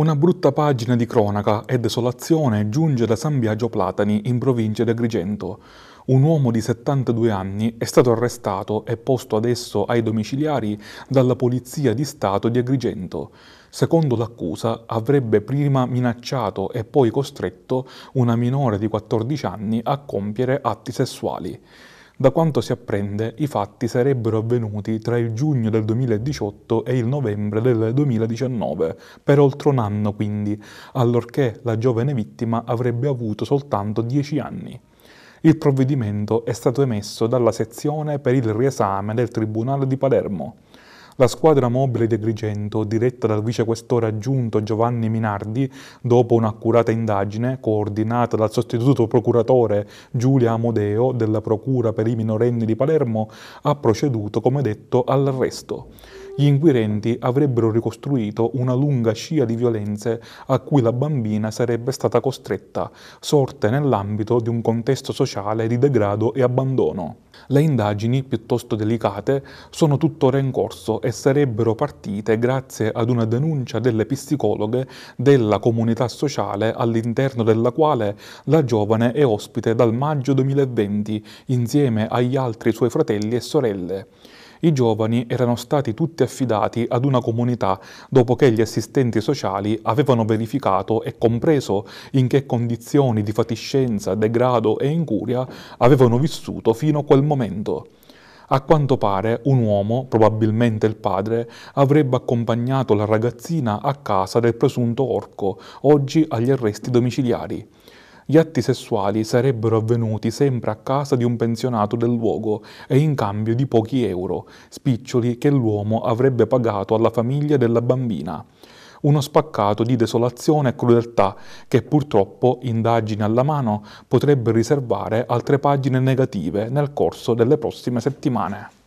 Una brutta pagina di cronaca e desolazione giunge da San Biagio Platani, in provincia di Agrigento. Un uomo di 72 anni è stato arrestato e posto adesso ai domiciliari dalla Polizia di Stato di Agrigento. Secondo l'accusa avrebbe prima minacciato e poi costretto una minore di 14 anni a compiere atti sessuali. Da quanto si apprende, i fatti sarebbero avvenuti tra il giugno del 2018 e il novembre del 2019, per oltre un anno quindi, allorché la giovane vittima avrebbe avuto soltanto 10 anni. Il provvedimento è stato emesso dalla sezione per il riesame del Tribunale di Palermo. La squadra mobile di Agrigento, diretta dal vicequestore aggiunto Giovanni Minardi, dopo un'accurata indagine coordinata dal sostituto procuratore Giulia Amodeo della Procura per i minorenni di Palermo, ha proceduto, come detto, all'arresto gli inquirenti avrebbero ricostruito una lunga scia di violenze a cui la bambina sarebbe stata costretta, sorte nell'ambito di un contesto sociale di degrado e abbandono. Le indagini, piuttosto delicate, sono tuttora in corso e sarebbero partite grazie ad una denuncia delle psicologhe della comunità sociale all'interno della quale la giovane è ospite dal maggio 2020 insieme agli altri suoi fratelli e sorelle. I giovani erano stati tutti affidati ad una comunità dopo che gli assistenti sociali avevano verificato e compreso in che condizioni di fatiscenza, degrado e incuria avevano vissuto fino a quel momento. A quanto pare un uomo, probabilmente il padre, avrebbe accompagnato la ragazzina a casa del presunto orco, oggi agli arresti domiciliari. Gli atti sessuali sarebbero avvenuti sempre a casa di un pensionato del luogo e in cambio di pochi euro, spiccioli che l'uomo avrebbe pagato alla famiglia della bambina uno spaccato di desolazione e crudeltà che purtroppo, indagini alla mano, potrebbe riservare altre pagine negative nel corso delle prossime settimane.